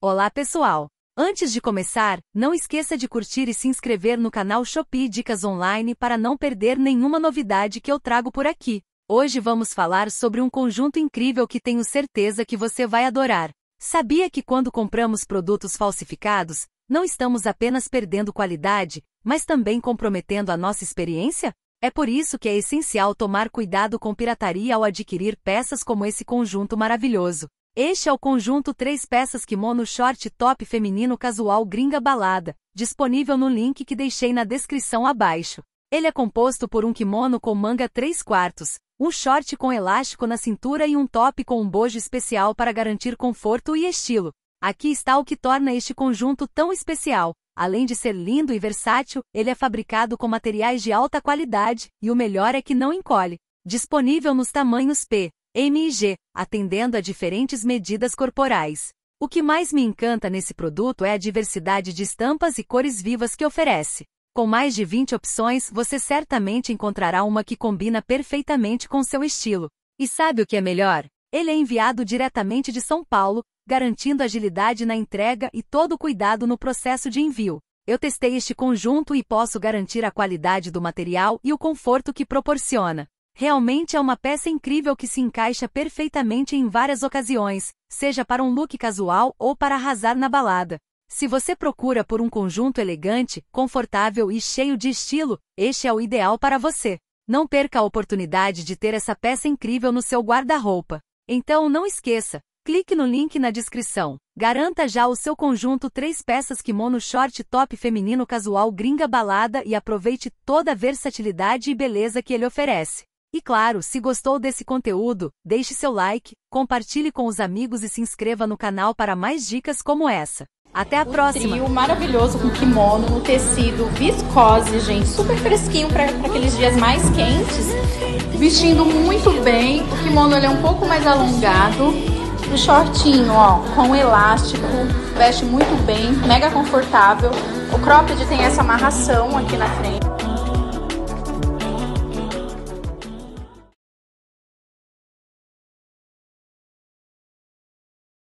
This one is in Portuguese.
Olá pessoal! Antes de começar, não esqueça de curtir e se inscrever no canal Shopee Dicas Online para não perder nenhuma novidade que eu trago por aqui. Hoje vamos falar sobre um conjunto incrível que tenho certeza que você vai adorar. Sabia que quando compramos produtos falsificados, não estamos apenas perdendo qualidade, mas também comprometendo a nossa experiência? É por isso que é essencial tomar cuidado com pirataria ao adquirir peças como esse conjunto maravilhoso. Este é o conjunto três peças kimono short top feminino casual gringa balada, disponível no link que deixei na descrição abaixo. Ele é composto por um kimono com manga 3 quartos, um short com elástico na cintura e um top com um bojo especial para garantir conforto e estilo. Aqui está o que torna este conjunto tão especial. Além de ser lindo e versátil, ele é fabricado com materiais de alta qualidade, e o melhor é que não encolhe. Disponível nos tamanhos P, MG, atendendo a diferentes medidas corporais. O que mais me encanta nesse produto é a diversidade de estampas e cores vivas que oferece. Com mais de 20 opções, você certamente encontrará uma que combina perfeitamente com seu estilo. E sabe o que é melhor? Ele é enviado diretamente de São Paulo, garantindo agilidade na entrega e todo o cuidado no processo de envio. Eu testei este conjunto e posso garantir a qualidade do material e o conforto que proporciona. Realmente é uma peça incrível que se encaixa perfeitamente em várias ocasiões, seja para um look casual ou para arrasar na balada. Se você procura por um conjunto elegante, confortável e cheio de estilo, este é o ideal para você. Não perca a oportunidade de ter essa peça incrível no seu guarda-roupa. Então não esqueça, clique no link na descrição. Garanta já o seu conjunto três peças kimono short top feminino casual gringa balada e aproveite toda a versatilidade e beleza que ele oferece. E claro, se gostou desse conteúdo, deixe seu like, compartilhe com os amigos e se inscreva no canal para mais dicas como essa. Até a um próxima! O maravilhoso com kimono, no tecido viscose, gente, super fresquinho para aqueles dias mais quentes. Vestindo muito bem, o kimono ele é um pouco mais alongado. O shortinho, ó, com elástico, veste muito bem, mega confortável. O cropped tem essa amarração aqui na frente.